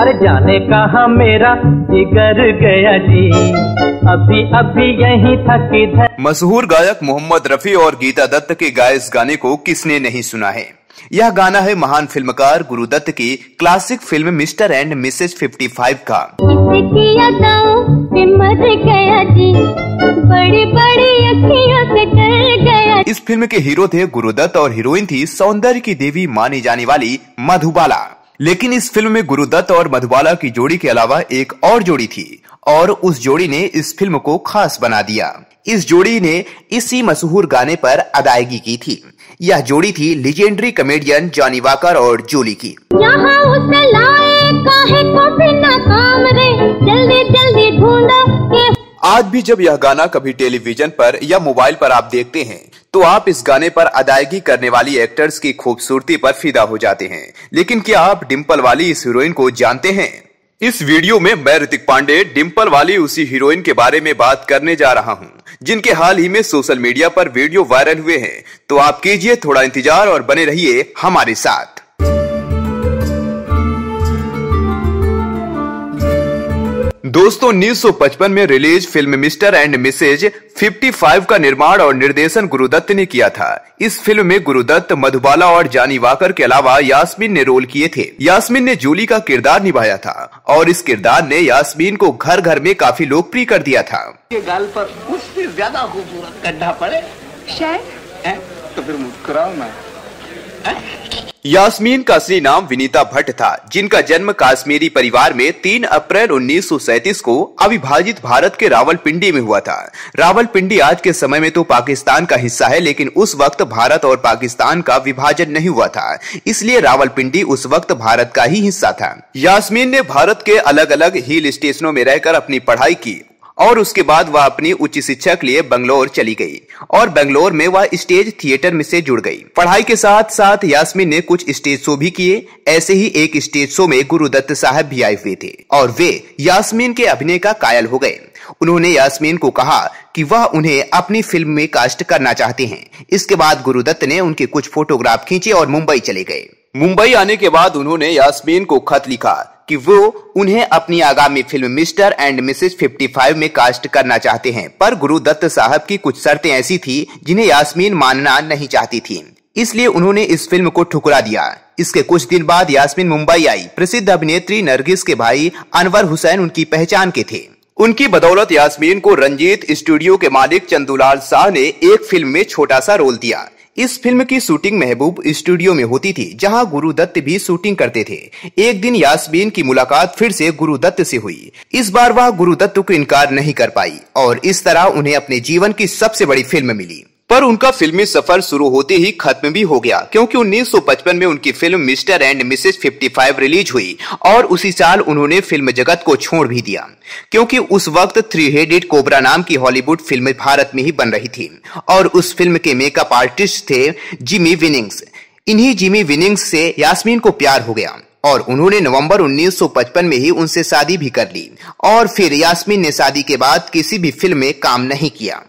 अरे जाने कहा मेरा जिगर गया जी अभी अभी यही था किधर मशहूर गायक मोहम्मद रफी और गीता दत्त के गाय इस गाने को किसने नहीं सुना है यह गाना है महान फिल्मकार गुरुदत्त की classic film Mister and Mrs 55 का इस फिल्म के हीरो थे गुरुदत्त और हीरोइन थी सौंदर्य की देवी मानी जाने वाली मधुबाला लेकिन इस फिल्म में गुरुदत्त और मधुबाला की जोड़ी के अलावा एक और जोड़ी थी और उस जोड़ी ने इस फिल्म को खास बना दिया इस जोड़ी ने इसी मशहूर गाने पर अदायगी की थी यह जोड़ी थी लीजेंडरी कमेडियन जॉनी वाकर और जूली की आज भी जब यह गाना कभी टेलीविजन पर या मोबाइल पर आप देखते हैं तो आप इस गाने पर अदायगी करने वाली एक्टर्स की खूबसूरती पर फिदा हो जाते हैं लेकिन क्या आप डिम्पल वाली इस हीरोइन को जानते हैं इस वीडियो में मैं ऋतिक पांडे डिम्पल वाली उसी हीरोइन के बारे में बात करने जा रहा हूं जिनके हाल ही में सोशल मीडिया पर वीडियो वायरल हुए हैं तो आप कीजिए थोड़ा इंतजार और बने रहिए हमारे साथ दोस्तों उन्नीस में release film Mister and Mrs 55 का निर्माण और निर्देशन गुरुदत्त ने किया था इस फिल्म में गुरुदत्त मधुबाला और जानी वाकर के अलावा यास्मीन ने रोल किए थे यास्मीन ने जूली का किरदार निभाया था और इस किरदार ने यास्मीन को घर घर में काफी लोकप्रिय कर दिया था ये गाल पर उससे ज्यादा खूबसूरत गड्ढा पड़े शायद तो फिर मुस्कुराओ यास्मीन का असली नाम विनीता भट्ट था जिनका जन्म काश्मीरी परिवार में 3 अप्रैल 1937 को अविभाजित भारत के रावलपिंडी में हुआ था रावलपिंडी आज के समय में तो पाकिस्तान का हिस्सा है लेकिन उस वक्त भारत और पाकिस्तान का विभाजन नहीं हुआ था इसलिए रावलपिंडी उस वक्त भारत का ही हिस्सा था यास्मीन ने भारत के अलग अलग हिल स्टेशनों में रहकर अपनी पढ़ाई की और उसके बाद वह अपनी उच्च शिक्षा के लिए बंगलोर चली गई और बंगलोर में वह स्टेज थिएटर में से जुड़ गई पढ़ाई के साथ साथ यास्मीन ने कुछ स्टेज शो भी किए ऐसे ही एक स्टेज शो में गुरुदत्त साहब भी आए हुए थे और वे यास्मीन के अभिनय का कायल हो गए उन्होंने यास्मीन को कहा कि वह उन्हें अपनी फिल्म में कास्ट करना चाहते हैं इसके बाद गुरुदत्त ने उनके कुछ फोटोग्राफ खींचे और मुंबई चले गए मुंबई आने के बाद उन्होंने यास्मीन को खत लिखा कि वो उन्हें अपनी आगामी फिल्म मिस्टर एंड मिसेज 55 में कास्ट करना चाहते हैं पर गुरु दत्त साहब की कुछ शर्तें ऐसी थी जिन्हें यास्मीन मानना नहीं चाहती थी इसलिए उन्होंने इस फिल्म को ठुकरा दिया इसके कुछ दिन बाद यास्मीन मुंबई आई प्रसिद्ध अभिनेत्री नरगिस के भाई अनवर हुसैन उनकी पहचान के थे उनकी बदौलत यास्मीन को रंजीत स्टूडियो के मालिक चंदूलाल शाह ने एक फिल्म में छोटा सा रोल दिया इस फिल्म की शूटिंग महबूब स्टूडियो में होती थी जहां गुरु दत्त भी शूटिंग करते थे एक दिन यासमीन की मुलाकात फिर से गुरु दत्त से हुई इस बार वह गुरु दत्त को इनकार नहीं कर पाई और इस तरह उन्हें अपने जीवन की सबसे बड़ी फिल्म मिली पर उनका फिल्मी सफर शुरू होते ही खत्म भी हो गया क्योंकि 1955 में उनकी film Mister and Mrs 55 release हुई और उसी साल उन्होंने फिल्म जगत को छोड़ भी दिया क्योंकि उस वक्त थ्री हेडेड कोबरा नाम की हॉलीवुड फिल्म भारत में ही बन रही थी और उस फिल्म के मेकअप आर्टिस्ट थे जिमी विनिंग्स इन्हीं जिमी विनिंग्स से यास्मीन को प्यार हो गया और उन्होंने नवंबर 1955 में ही उनसे शादी भी कर ली और फिर यास्मीन ने शादी के बाद किसी भी फिल्म में काम नहीं किया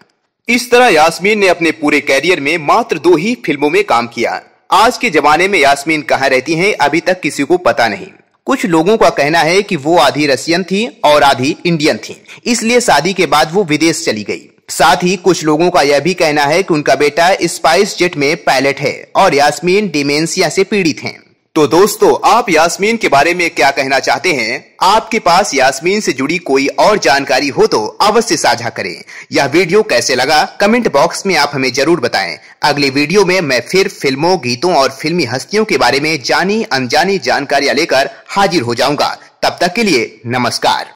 इस तरह यास्मीन ने अपने पूरे कैरियर में मात्र दो ही फिल्मों में काम किया आज के जमाने में यास्मीन कहाँ रहती हैं अभी तक किसी को पता नहीं कुछ लोगों का कहना है कि वो आधी रशियन थी और आधी इंडियन थी इसलिए शादी के बाद वो विदेश चली गई साथ ही कुछ लोगों का यह भी कहना है कि उनका बेटा स्पाइस जेट में पायलट है और यास्मीन डिमेंसिया से पीड़ित हैं तो दोस्तों आप यास्मीन के बारे में क्या कहना चाहते हैं आपके पास यास्मीन से जुड़ी कोई और जानकारी हो तो अवश्य साझा करें यह वीडियो कैसे लगा कमेंट बॉक्स में आप हमें जरूर बताएं अगले वीडियो में मैं फिर फिल्मों गीतों और फिल्मी हस्तियों के बारे में जानी अनजानी जानकारियां लेकर हाजिर हो जाऊंगा तब तक के लिए नमस्कार